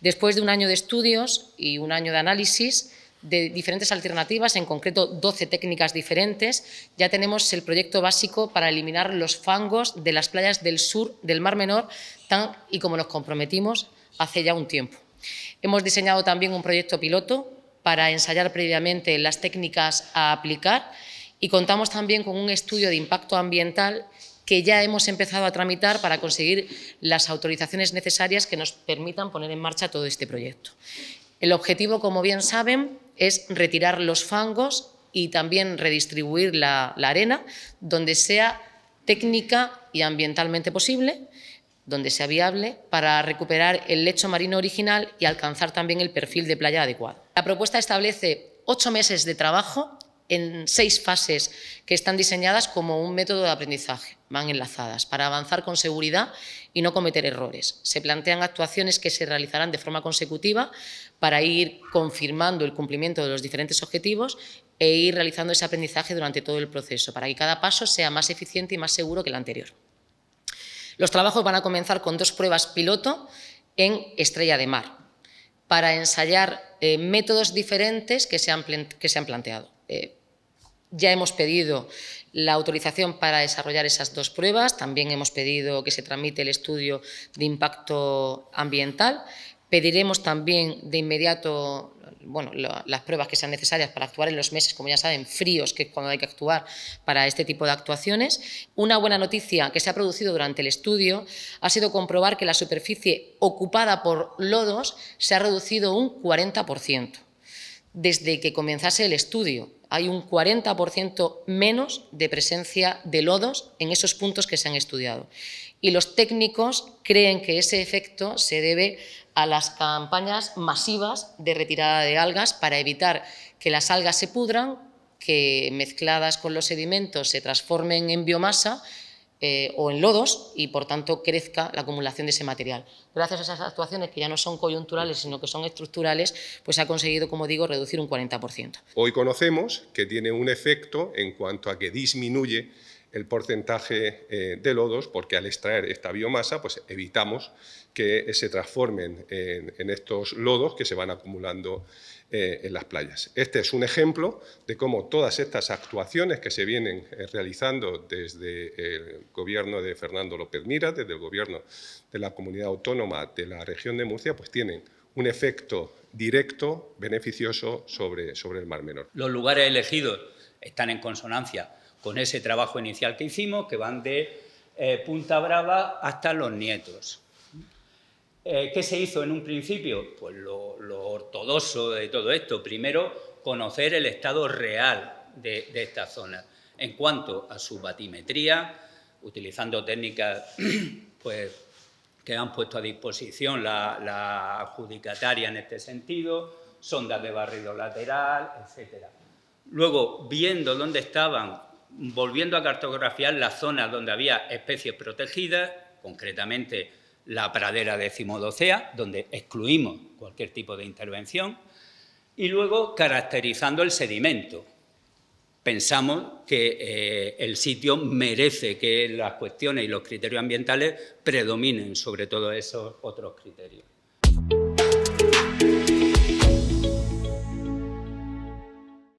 Después de un año de estudios y un año de análisis de diferentes alternativas, en concreto 12 técnicas diferentes, ya tenemos el proyecto básico para eliminar los fangos de las playas del sur del Mar Menor, tan y como nos comprometimos hace ya un tiempo. Hemos diseñado también un proyecto piloto para ensayar previamente las técnicas a aplicar y contamos también con un estudio de impacto ambiental que ya hemos empezado a tramitar para conseguir las autorizaciones necesarias que nos permitan poner en marcha todo este proyecto. El objetivo, como bien saben, es retirar los fangos y también redistribuir la, arena donde sea técnica y ambientalmente posible, donde sea viable, para recuperar el lecho marino original y alcanzar también el perfil de playa adecuado. La propuesta establece ocho meses de trabajo en seis fases que están diseñadas como un método de aprendizaje. Van enlazadas para avanzar con seguridad y no cometer errores. Se plantean actuaciones que se realizarán de forma consecutiva para ir confirmando el cumplimiento de los diferentes objetivos e ir realizando ese aprendizaje durante todo el proceso, para que cada paso sea más eficiente y más seguro que el anterior. Los trabajos van a comenzar con dos pruebas piloto en Estrella de Mar, para ensayar eh, métodos diferentes que se han, que se han planteado. Eh, ya hemos pedido la autorización para desarrollar esas dos pruebas, también hemos pedido que se tramite el estudio de impacto ambiental. Pediremos también de inmediato bueno, las pruebas que sean necesarias para actuar en los meses, como ya saben, fríos, que es cuando hay que actuar para este tipo de actuaciones. Una buena noticia que se ha producido durante el estudio ha sido comprobar que la superficie ocupada por lodos se ha reducido un 40% desde que comenzase el estudio hay un 40% menos de presencia de lodos en esos puntos que se han estudiado. Y los técnicos creen que ese efecto se debe a las campañas masivas de retirada de algas para evitar que las algas se pudran, que mezcladas con los sedimentos se transformen en biomasa eh, o en lodos y por tanto crezca la acumulación de ese material. Gracias a esas actuaciones que ya no son coyunturales sino que son estructurales, pues ha conseguido, como digo, reducir un 40%. Hoy conocemos que tiene un efecto en cuanto a que disminuye el porcentaje eh, de lodos, porque al extraer esta biomasa pues evitamos que se transformen en, estos lodos que se van acumulando eh, en las playas. Este es un ejemplo de cómo todas estas actuaciones que se vienen eh, realizando desde el gobierno de Fernando López Mira, desde el gobierno de la comunidad autónoma de la región de Murcia, pues tienen un efecto directo, beneficioso sobre, sobre el Mar Menor. Los lugares elegidos están en consonancia con ese trabajo inicial que hicimos, que van de eh, Punta Brava hasta los nietos. Eh, ¿Qué se hizo en un principio? Pues lo, ortodoxo de todo esto. Primero, conocer el estado real de, esta zona en cuanto a su batimetría, utilizando técnicas pues, que han puesto a disposición la, la, adjudicataria en este sentido, sondas de barrido lateral, etc. Luego, viendo dónde estaban volviendo a cartografiar las zonas donde había especies protegidas, concretamente la pradera decimodocea, donde excluimos cualquier tipo de intervención, y luego caracterizando el sedimento. Pensamos que eh, el sitio merece que las cuestiones y los criterios ambientales predominen sobre todos esos otros criterios.